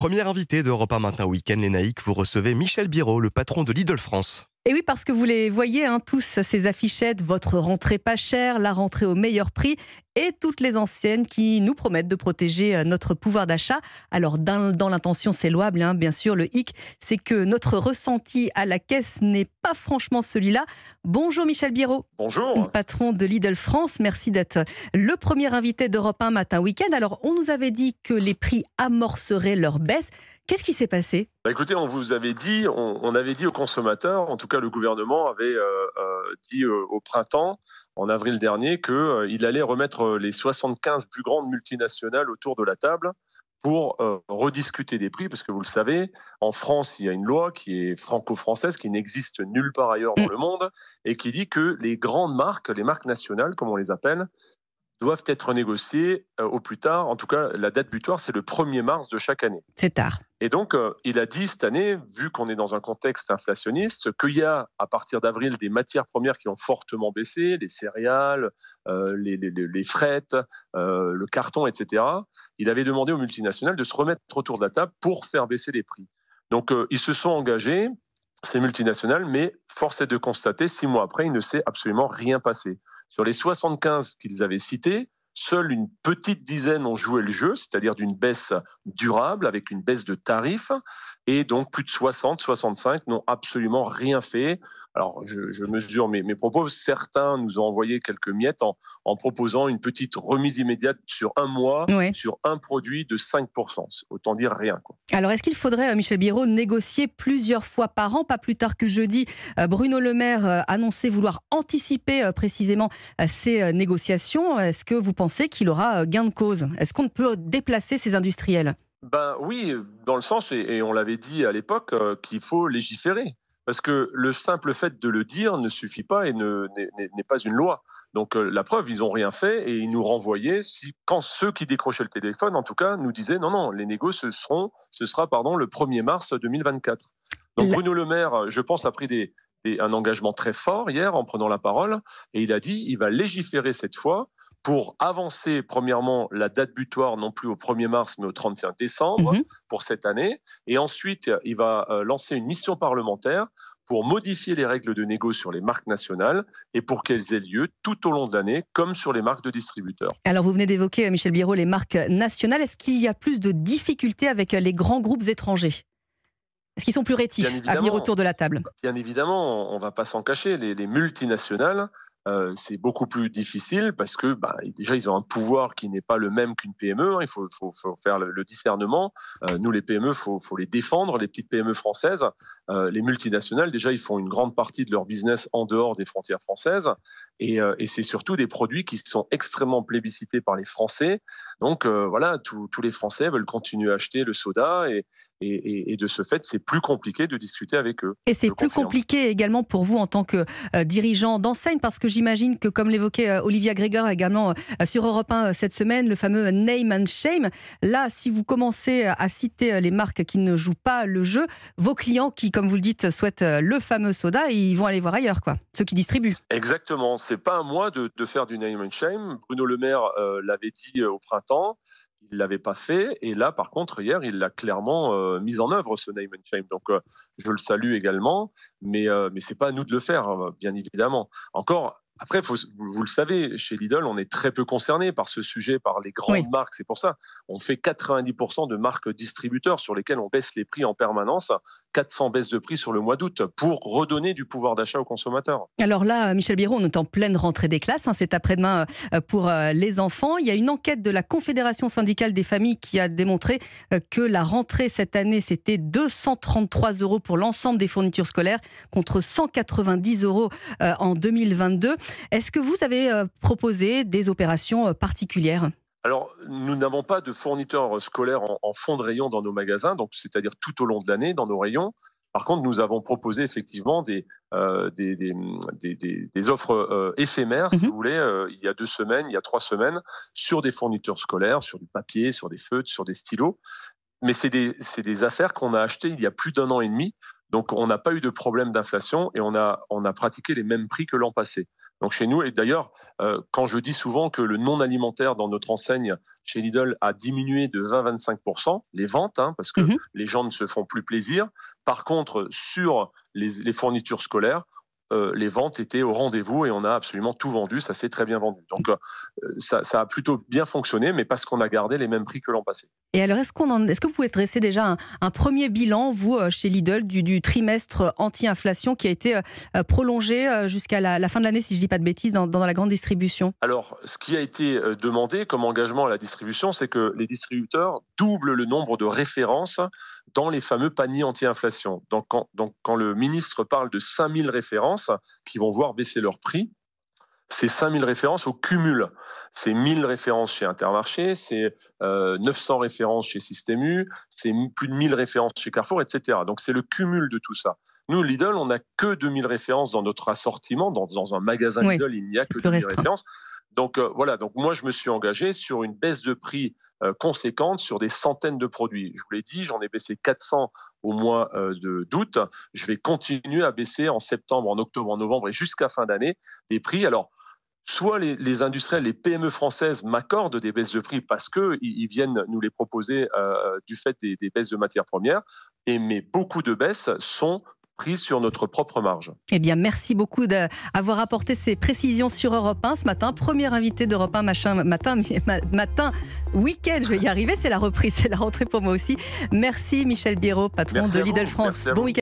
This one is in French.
Première invitée d'Europa Matin Week-end, les vous recevez Michel Biro, le patron de Lidl France. Et oui, parce que vous les voyez hein, tous, ces affichettes, votre rentrée pas chère, la rentrée au meilleur prix, et toutes les anciennes qui nous promettent de protéger euh, notre pouvoir d'achat. Alors, dans, l'intention, c'est louable, hein, bien sûr, le hic, c'est que notre ressenti à la caisse n'est pas franchement celui-là. Bonjour Michel Birot, Bonjour. Patron de Lidl France, merci d'être le premier invité d'Europe 1 Matin Week-end. Alors, on nous avait dit que les prix amorceraient leur baisse. Qu'est-ce qui s'est passé bah, Écoutez, on vous avait dit, on, avait dit aux consommateurs, en tout cas le gouvernement avait euh, euh, dit euh, au printemps, en avril dernier, qu'il allait remettre les 75 plus grandes multinationales autour de la table pour rediscuter des prix, parce que vous le savez, en France, il y a une loi qui est franco-française, qui n'existe nulle part ailleurs dans mm. le monde, et qui dit que les grandes marques, les marques nationales, comme on les appelle, doivent être négociés euh, au plus tard. En tout cas, la date butoir, c'est le 1er mars de chaque année. C'est tard. Et donc, euh, il a dit cette année, vu qu'on est dans un contexte inflationniste, qu'il y a à partir d'avril des matières premières qui ont fortement baissé, les céréales, euh, les, les, les, frettes, le carton, etc. Il avait demandé aux multinationales de se remettre autour de la table pour faire baisser les prix. Donc, ils se sont engagés c'est multinational, mais force est de constater, six mois après, il ne s'est absolument rien passé. Sur les 75 qu'ils avaient cités, Seule une petite dizaine ont joué le jeu, c'est-à-dire d'une baisse durable avec une baisse de tarifs. Et donc, plus de 60, 65 n'ont absolument rien fait. Alors, je, mesure mes, mes, propos. Certains nous ont envoyé quelques miettes en, proposant une petite remise immédiate sur un mois, sur un produit de 5%. Autant dire rien. Alors, est-ce qu'il faudrait, euh, Michel Biro, négocier plusieurs fois par an Pas plus tard que jeudi, euh, Bruno Le Maire euh, annonçait vouloir anticiper précisément ces négociations. Est-ce que vous pensez sait qu'il aura euh, gain de cause Est-ce qu'on peut déplacer ces industriels ben oui, dans le sens, et, on l'avait dit à l'époque, euh, qu'il faut légiférer. Parce que le simple fait de le dire ne suffit pas et n'est pas une loi. Donc euh, la preuve, ils n'ont rien fait et ils nous renvoyaient, si, quand ceux qui décrochaient le téléphone, en tout cas, nous disaient non, non, les négociations seront, ce sera pardon, le 1er mars 2024. Donc Bruno Le Maire, je pense, a pris des, un engagement très fort hier en prenant la parole, et il a dit il va légiférer cette fois pour avancer, premièrement, la date butoir non plus au 1er mars, mais au 31 décembre mhm. pour cette année, et ensuite, il va euh, lancer une mission parlementaire pour modifier les règles de négo sur les marques nationales et pour qu'elles aient lieu tout au long de l'année, comme sur les marques de distributeurs. Alors, vous venez d'évoquer, euh, Michel Biro, les marques nationales. Est-ce qu'il y a plus de difficultés avec euh, les grands groupes étrangers est-ce qu'ils sont plus rétifs à venir autour de la table Bien évidemment, on ne va pas s'en cacher. Les, les multinationales euh, c'est beaucoup plus difficile parce que bah, déjà, ils ont un pouvoir qui n'est pas le même qu'une PME. Hein. Il faut, faire le, discernement. Euh, nous, les PME, il faut, les défendre, les petites PME françaises. Euh, les multinationales, déjà, ils font une grande partie de leur business en dehors des frontières françaises. Et, c'est surtout des produits qui sont extrêmement plébiscités par les Français. Donc, voilà, tous les Français veulent continuer à acheter le soda. Et, et, de ce fait, c'est plus compliqué de discuter avec eux. Et c'est plus compliqué également pour vous en tant que dirigeant d'enseigne parce que j'imagine que, comme l'évoquait euh, Olivia Grégoire également euh, sur Europe 1 euh, cette semaine, le fameux name and shame, là, si vous commencez à citer les marques qui ne jouent pas le jeu, vos clients qui, comme vous le dites, souhaitent le fameux soda, ils vont aller voir ailleurs, quoi. Ceux qui distribuent. Exactement. C'est pas à moi de, faire du name and shame. Bruno Le Maire l'avait dit au printemps il l'avait pas fait. Et là, par contre, hier, il l'a clairement mis en œuvre, ce name and shame. Donc, je le salue également, mais, mais ce n'est pas à nous de le faire, hein, bien évidemment. Encore, après, vous, le savez, chez Lidl, on est très peu concerné par ce sujet, par les grandes marques. C'est pour ça, on fait 90% de marques distributeurs sur lesquelles on baisse les prix en permanence, 400 baisses de prix sur le mois d'août, pour redonner du pouvoir d'achat aux consommateurs. Alors là, Michel Biro, on est en pleine rentrée des classes, hein, c'est après-demain euh, pour euh, les enfants. Il y a une enquête de la Confédération syndicale des familles qui a démontré euh, que la rentrée cette année, c'était 233 euros pour l'ensemble des fournitures scolaires, contre 190 euros en 2022. Est-ce que vous avez euh, proposé des opérations euh, particulières alors, nous n'avons pas de fournisseurs scolaires en, fond de rayon dans nos magasins, donc c'est-à-dire tout au long de l'année dans nos rayons. Par contre, nous avons proposé effectivement des, euh, des, offres éphémères, si mhm. vous voulez, il y a deux semaines, il y a trois semaines, sur des fournitures scolaires, sur du papier, sur des feutres, sur des stylos. Mais c'est des, affaires qu'on a achetées il y a plus d'un an et demi donc on n'a pas eu de problème d'inflation et on a, pratiqué les mêmes prix que l'an passé. Donc chez nous, et d'ailleurs, euh, quand je dis souvent que le non alimentaire dans notre enseigne chez Lidl a diminué de 20-25%, les ventes, hein, parce que mhm. les gens ne se font plus plaisir. Par contre, sur les fournitures scolaires, euh, les ventes étaient au rendez-vous et on a absolument tout vendu. Ça s'est très bien vendu. Donc, euh, ça, a plutôt bien fonctionné, mais parce qu'on a gardé les mêmes prix que l'an passé. Et alors, est-ce, qu'on est-ce que vous pouvez dresser déjà un, premier bilan, vous, euh, chez Lidl, du, du trimestre anti-inflation qui a été prolongé jusqu'à la, fin de l'année, si je ne dis pas de bêtises, dans, dans la grande distribution Alors, ce qui a été demandé comme engagement à la distribution, c'est que les distributeurs doublent le nombre de références dans les fameux paniers anti-inflation. Donc quand, le ministre parle de 5000 références qui vont voir baisser leur prix, c'est 5000 références au cumul. C'est 1000 références chez Intermarché, c'est 900 euh, références chez Système U, c'est plus de 1000 références chez Carrefour, etc. Donc c'est le cumul de tout ça. Nous, Lidl, on n'a que 2000 références dans notre assortiment. Dans, un magasin Lidl, il n'y a que 2000 références. Donc euh, voilà, donc moi je me suis engagé sur une baisse de prix euh, conséquente sur des centaines de produits. Je vous l'ai dit, j'en ai baissé 400 au mois euh, d'août. Je vais continuer à baisser en septembre, en octobre, en novembre et jusqu'à fin d'année les prix. Alors soit les, industriels, les PME françaises m'accordent des baisses de prix parce qu'ils viennent nous les proposer du fait des, baisses de matières premières, et, mais beaucoup de baisses sont sur notre propre marge. Eh bien, merci beaucoup d'avoir apporté ces précisions sur Europe 1 ce matin. Premier invité d'Europe 1 machin, matin, matin, week-end, je vais y arriver, c'est la reprise, c'est la rentrée pour moi aussi. Merci Michel Biro, patron de Lidl France. Bon week-end.